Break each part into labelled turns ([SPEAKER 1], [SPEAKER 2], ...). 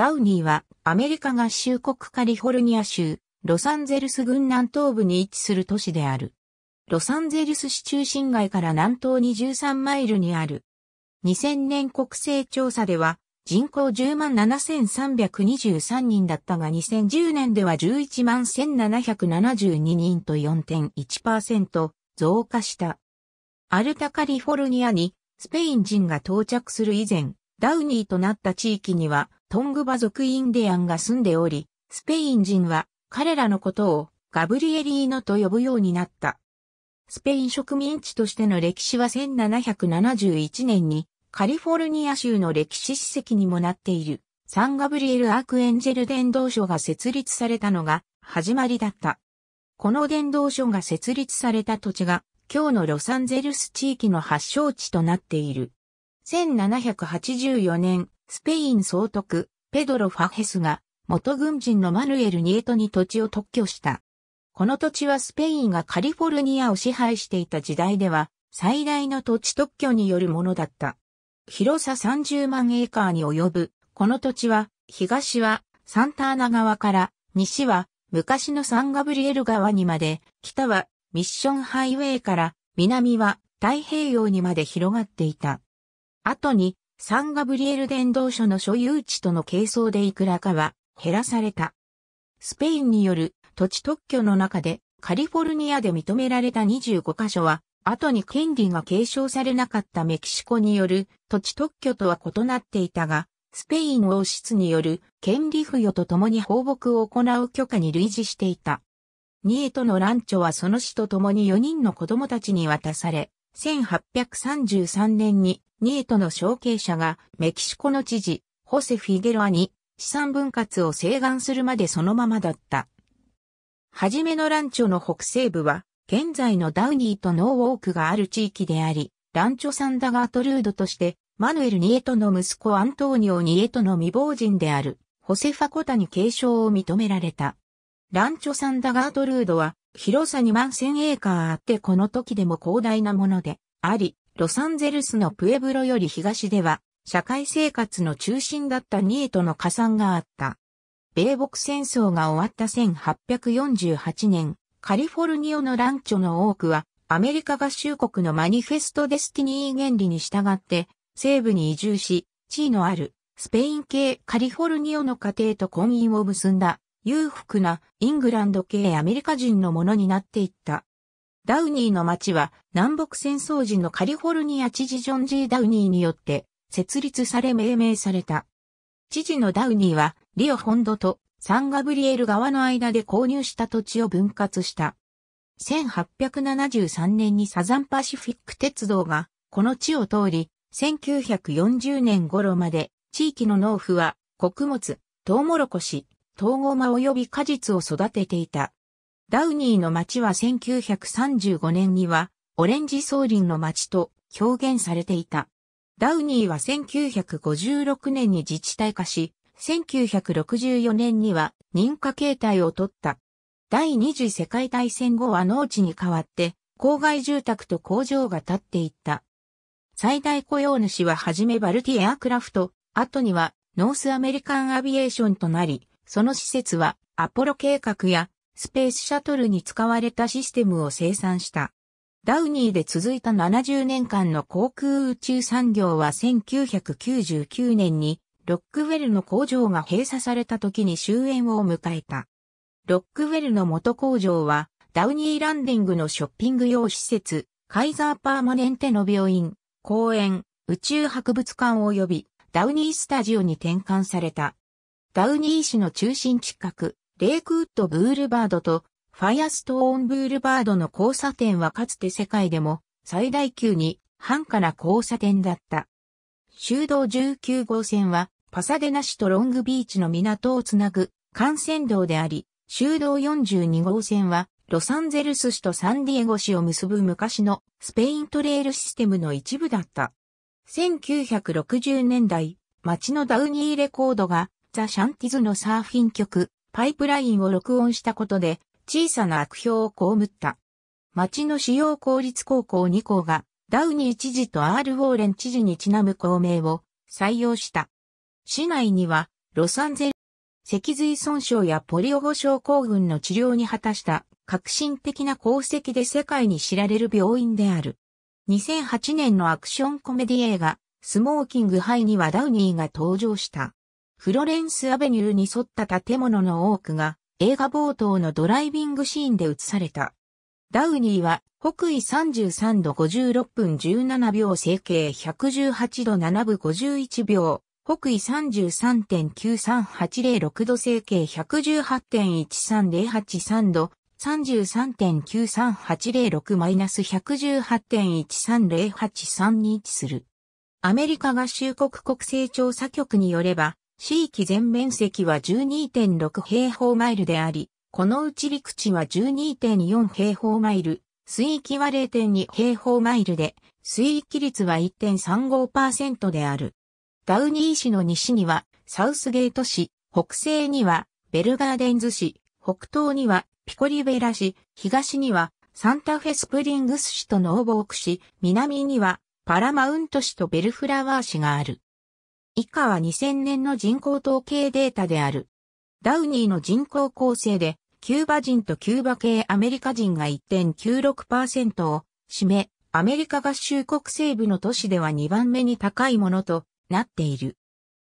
[SPEAKER 1] ダウニーはアメリカ合衆国カリフォルニア州ロサンゼルス郡南東部に位置する都市である。ロサンゼルス市中心街から南東に13マイルにある。2000年国勢調査では人口10万7323人だったが2010年では11万1772人と4.1%増加した。アルタカリフォルニアにスペイン人が到着する以前、ダウニーとなった地域にはトングバ族インディアンが住んでおり、スペイン人は彼らのことをガブリエリーノと呼ぶようになった。スペイン植民地としての歴史は1771年にカリフォルニア州の歴史史跡にもなっているサンガブリエル・アークエンジェル伝道所が設立されたのが始まりだった。この伝道所が設立された土地が今日のロサンゼルス地域の発祥地となっている。1784年、スペイン総督、ペドロ・ファヘスが、元軍人のマヌエル・ニエトに土地を特許した。この土地はスペインがカリフォルニアを支配していた時代では、最大の土地特許によるものだった。広さ30万エーカーに及ぶ、この土地は、東はサンターナ川から、西は昔のサンガブリエル川にまで、北はミッションハイウェイから、南は太平洋にまで広がっていた。後にサンガブリエル伝道所の所有地との係争でいくらかは減らされた。スペインによる土地特許の中でカリフォルニアで認められた25箇所は後に権利が継承されなかったメキシコによる土地特許とは異なっていたが、スペイン王室による権利付与とともに放牧を行う許可に類似していた。ニエトのランチョはその死とともに4人の子供たちに渡され、1833年にニエトの承継者がメキシコの知事、ホセ・フィゲロアに資産分割を請願するまでそのままだった。はじめのランチョの北西部は、現在のダウニーとノーウォークがある地域であり、ランチョサンダガートルードとして、マヌエル・ニエトの息子アントーニオ・ニエトの未亡人である、ホセファコタに継承を認められた。ランチョサンダガートルードは、広さ2万千エーカーあってこの時でも広大なもので、あり、ロサンゼルスのプエブロより東では、社会生活の中心だったニエトの加算があった。米北戦争が終わった1848年、カリフォルニオのランチョの多くは、アメリカ合衆国のマニフェストデスティニー原理に従って、西部に移住し、地位のある、スペイン系カリフォルニオの家庭と婚姻を結んだ、裕福なイングランド系アメリカ人のものになっていった。ダウニーの町は南北戦争時のカリフォルニア知事ジョン・ジー・ダウニーによって設立され命名された。知事のダウニーはリオ本土とサンガブリエル側の間で購入した土地を分割した。1873年にサザンパシフィック鉄道がこの地を通り、1940年頃まで地域の農夫は穀物、トウモロコシ、トウゴマ及び果実を育てていた。ダウニーの町は1935年には、オレンジ草林の町と表現されていた。ダウニーは1956年に自治体化し、1964年には認可形態を取った。第二次世界大戦後は農地に代わって、郊外住宅と工場が建っていった。最大雇用主ははじめバルティエアクラフト、後にはノースアメリカンアビエーションとなり、その施設はアポロ計画やスペースシャトルに使われたシステムを生産した。ダウニーで続いた70年間の航空宇宙産業は1999年にロックウェルの工場が閉鎖された時に終焉を迎えた。ロックウェルの元工場はダウニーランディングのショッピング用施設、カイザーパーマネンテの病院、公園、宇宙博物館及びダウニースタジオに転換された。ダウニー市の中心近く、レイクウッドブールバードとファイアストーンブールバードの交差点はかつて世界でも最大級に半から交差点だった。修道19号線はパサデナ市とロングビーチの港をつなぐ幹線道であり、修道42号線はロサンゼルス市とサンディエゴ市を結ぶ昔のスペイントレールシステムの一部だった。1960年代、町のダウニーレコードがザ・シャンティズのサーフィン曲、パイプラインを録音したことで、小さな悪評を被った。町の主要公立高校2校が、ダウニー知事とアール・ウォーレン知事にちなむ校名を採用した。市内には、ロサンゼル、脊髄損傷やポリオゴ症候群の治療に果たした革新的な功績で世界に知られる病院である。2008年のアクションコメディ映画、スモーキングハイにはダウニーが登場した。フロレンスアベニューに沿った建物の多くが映画冒頭のドライビングシーンで映された。ダウニーは北緯33度56分17秒整形118度7分51秒、北緯33.93806度整形118.1308 3度、33.9386 118.130832する。アメリカ合衆国国勢調査局によれば、地域全面積は12.6平方マイルであり、このうち陸地は12.4平方マイル、水域は0.2平方マイルで、水域率は1.35%である。ダウニー市の西には、サウスゲート市、北西には、ベルガーデンズ市、北東には、ピコリベラ市、東には、サンタフェスプリングス市とノーボーク市、南には、パラマウント市とベルフラワー市がある。以下は2000年の人口統計データである。ダウニーの人口構成で、キューバ人とキューバ系アメリカ人が1.96%を占め、アメリカ合衆国西部の都市では2番目に高いものとなっている。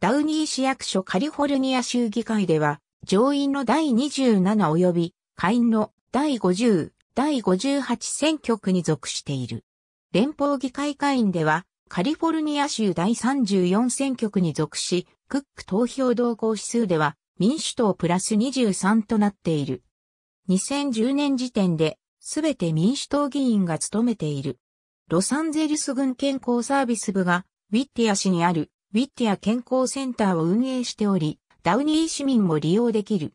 [SPEAKER 1] ダウニー市役所カリフォルニア州議会では、上院の第27及び下院の第50、第58選挙区に属している。連邦議会下院では、カリフォルニア州第34選挙区に属し、クック投票動向指数では民主党プラス23となっている。2010年時点で、すべて民主党議員が務めている。ロサンゼルス軍健康サービス部が、ウィッティア市にある、ウィッティア健康センターを運営しており、ダウニー市民も利用できる。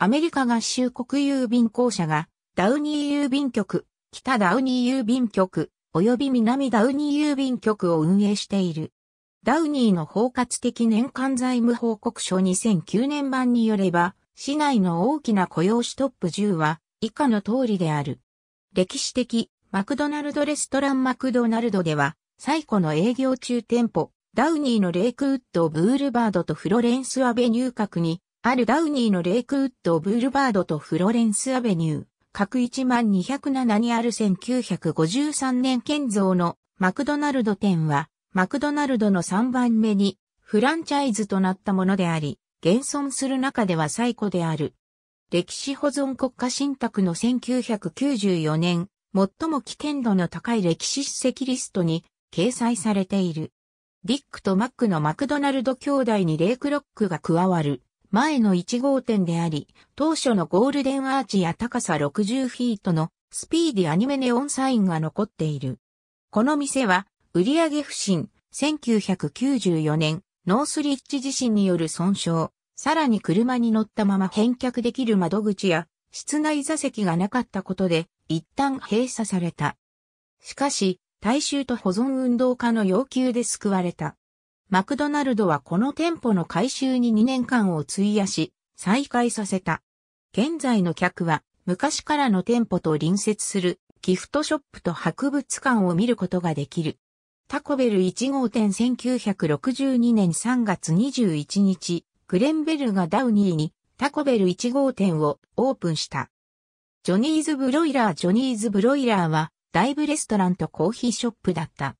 [SPEAKER 1] アメリカ合衆国郵便公社が、ダウニー郵便局、北ダウニー郵便局、及び南ダウニー郵便局を運営している。ダウニーの包括的年間財務報告書2009年版によれば、市内の大きな雇用ストップ10は以下の通りである。歴史的、マクドナルドレストランマクドナルドでは、最古の営業中店舗、ダウニーのレイクウッドブールバードとフロレンスアベニュー角に、あるダウニーのレイクウッドブールバードとフロレンスアベニュー、各1207にある1953年建造のマクドナルド店は、マクドナルドの3番目にフランチャイズとなったものであり、現存する中では最古である。歴史保存国家信託の1994年、最も危険度の高い歴史史跡リストに掲載されている。ディックとマックのマクドナルド兄弟にレイクロックが加わる。前の1号店であり、当初のゴールデンアーチや高さ60フィートのスピーディアニメネオンサインが残っている。この店は、売上不振、1994年、ノースリッチ地震による損傷、さらに車に乗ったまま返却できる窓口や、室内座席がなかったことで、一旦閉鎖された。しかし、大衆と保存運動家の要求で救われた。マクドナルドはこの店舗の改修に2年間を費やし、再開させた。現在の客は、昔からの店舗と隣接するギフトショップと博物館を見ることができる。タコベル1号店1962年3月21日、グレンベルがダウニーにタコベル1号店をオープンした。ジョニーズブロイラージョニーズブロイラーは、ダイブレストランとコーヒーショップだった。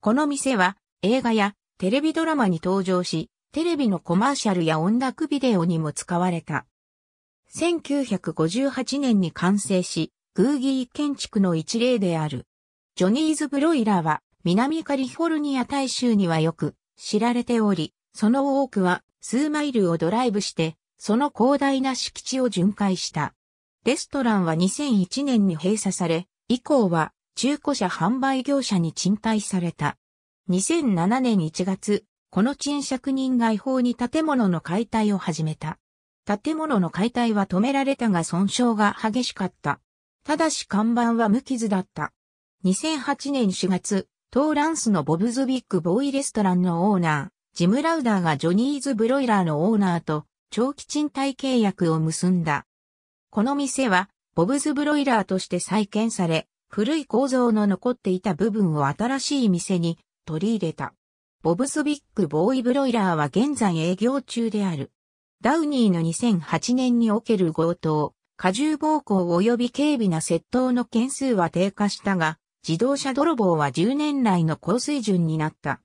[SPEAKER 1] この店は映画やテレビドラマに登場し、テレビのコマーシャルや音楽ビデオにも使われた。1958年に完成し、グーギー建築の一例である。ジョニーズ・ブロイラーは南カリフォルニア大衆にはよく知られており、その多くは数マイルをドライブして、その広大な敷地を巡回した。レストランは2001年に閉鎖され、以降は中古車販売業者に賃貸された。2007年1月、この賃借人が違法に建物の解体を始めた。建物の解体は止められたが損傷が激しかった。ただし看板は無傷だった。2008年4月、トーランスのボブズビッグボーイレストランのオーナー、ジム・ラウダーがジョニーズ・ブロイラーのオーナーと長期賃貸契約を結んだ。この店は、ボブズ・ブロイラーとして再建され、古い構造の残っていた部分を新しい店に取り入れた。ボブスビッグボーイブロイラーは現在営業中である。ダウニーの2008年における強盗、過重暴行及び軽微な窃盗の件数は低下したが、自動車泥棒は10年来の高水準になった。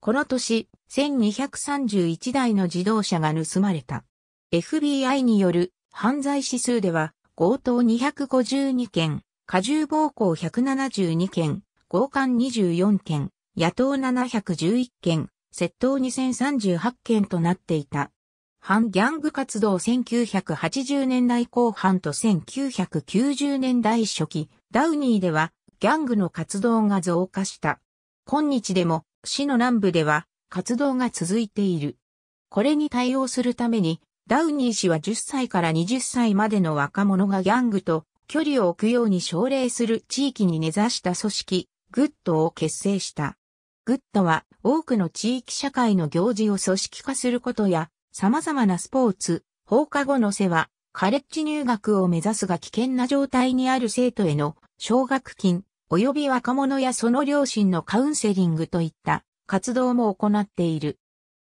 [SPEAKER 1] この年、1231台の自動車が盗まれた。FBI による犯罪指数では、強盗252件、過重暴行172件、強姦24件、野党711件、窃盗2038件となっていた。反ギャング活動1980年代後半と1990年代初期、ダウニーではギャングの活動が増加した。今日でも市の南部では活動が続いている。これに対応するために、ダウニー氏は10歳から20歳までの若者がギャングと距離を置くように奨励する地域に根ざした組織、グッドを結成した。グッドは多くの地域社会の行事を組織化することや、様々なスポーツ、放課後の世話、カレッジ入学を目指すが危険な状態にある生徒への奨学金、及び若者やその両親のカウンセリングといった活動も行っている。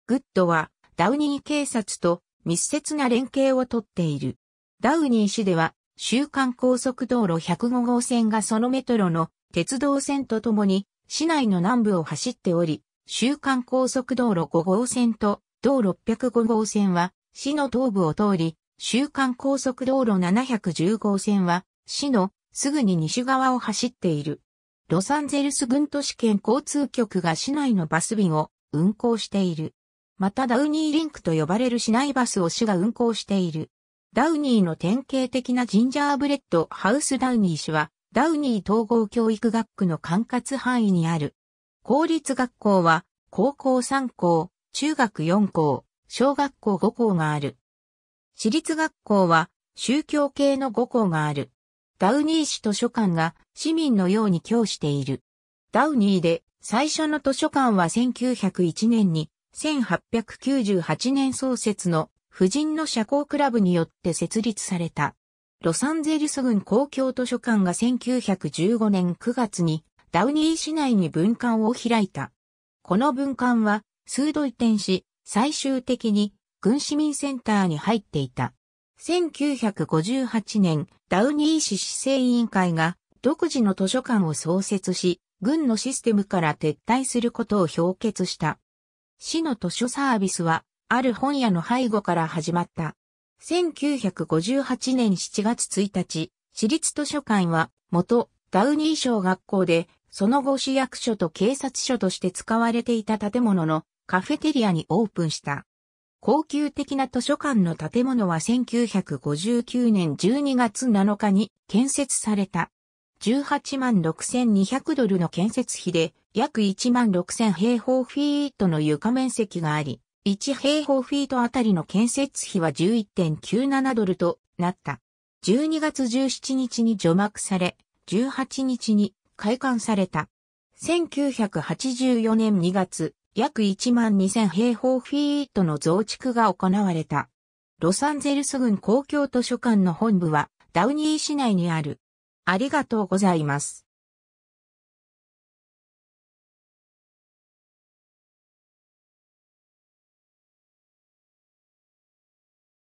[SPEAKER 1] グッドはダウニー警察と密接な連携をとっている。ダウニー市では週間高速道路105号線がそのメトロの鉄道線とともに市内の南部を走っており、週間高速道路5号線と道605号線は市の東部を通り、週間高速道路710号線は市のすぐに西側を走っている。ロサンゼルス郡都市圏交通局が市内のバス便を運行している。またダウニーリンクと呼ばれる市内バスを市が運行している。ダウニーの典型的なジンジャーブレッドハウスダウニー氏はダウニー統合教育学区の管轄範囲にある。公立学校は、高校3校、中学4校、小学校5校がある。私立学校は、宗教系の5校がある。ダウニー市図書館が市民のように供している。ダウニーで最初の図書館は1901年に1898年創設の婦人の社交クラブによって設立された。ロサンゼルス郡公共図書館が1915年9月にダウニー市内に文館を開いた。この文館は数度移転し、最終的に軍市民センターに入っていた。1958年、ダウニー市市政委員会が独自の図書館を創設し、軍のシステムから撤退することを表決した。市の図書サービスは、ある本屋の背後から始まった。1958年7月1日、私立図書館は元ダウニー小学校で、その後市役所と警察署として使われていた建物のカフェテリアにオープンした。高級的な図書館の建物は1959年12月7日に建設された。18万6200ドルの建設費で約1万6000平方フィートの床面積があり、1平方フィートあたりの建設費は11.97ドルとなった。12月17日に除幕され、18日に開館された。1984年2月、約1万2000平方フィートの増築が行われた。ロサンゼルス郡公共図書館の本部はダウニー市内にある。ありがとうございます。